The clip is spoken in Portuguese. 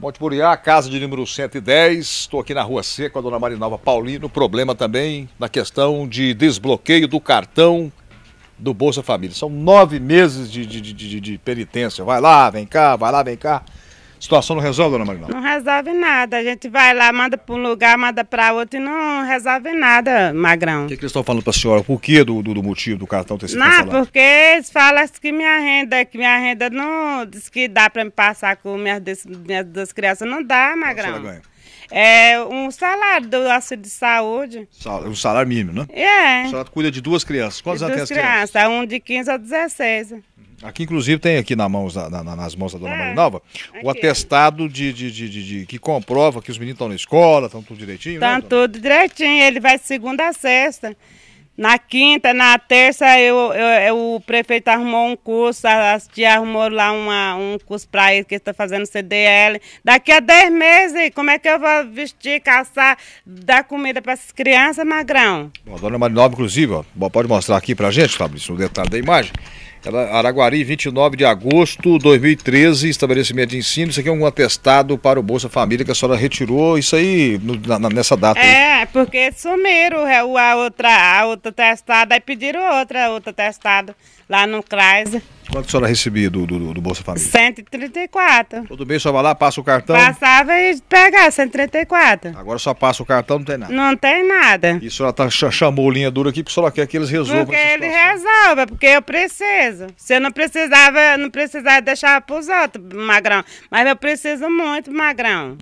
Monte Buriá, casa de número 110. Estou aqui na Rua C com a dona Marinalva Paulino. Problema também na questão de desbloqueio do cartão do Bolsa Família. São nove meses de, de, de, de penitência. Vai lá, vem cá, vai lá, vem cá situação não resolve, dona magrão Não resolve nada. A gente vai lá, manda para um lugar, manda para outro e não resolve nada, Magrão. O que, é que eles estão falando para a senhora? Por que do, do, do, motivo do cartão ter sido Não, porque eles falam assim que minha renda, que minha renda não... Diz que dá para me passar com minhas, minhas duas crianças. Não dá, Magrão. A É um salário do auxílio de saúde. É um salário mínimo, né? É. A senhora cuida de duas crianças. Quantas anos tem as crianças? crianças? Um de 15 a 16. Aqui, inclusive, tem aqui na mãos, na, na, nas mãos da dona é, Nova o aqui. atestado de, de, de, de, que comprova que os meninos estão na escola, estão tudo direitinho. Estão tá né, tudo direitinho. Ele vai segunda a sexta. Na quinta, na terça, eu, eu, eu, é, o prefeito arrumou um curso, a tia arrumou lá uma, um curso para ele, que está fazendo CDL. Daqui a 10 meses, como é que eu vou vestir, caçar, dar comida para essas crianças, magrão? Bom, a dona Marinova, inclusive, ó, pode mostrar aqui para a gente, Fabrício, o detalhe da imagem. Araguari, 29 de agosto de 2013, estabelecimento de ensino. Isso aqui é um atestado para o Bolsa Família que a senhora retirou. Isso aí, no, na, nessa data. É, aí. porque sumiram é, a outra, a outra testada, aí pediram outra, outra testada lá no CRAS. Quanto a senhora recebia do, do, do, Bolsa Família? 134. Todo bem, só vai lá, passa o cartão? Passava e pegava, 134. Agora só passa o cartão, não tem nada. Não tem nada. E a senhora tá, chamou linha dura aqui porque a senhora quer que eles resolvam Porque ele resolva, é porque eu preciso preciso. Você não precisava, não precisava deixar para os outros, magrão. Mas eu preciso muito, magrão.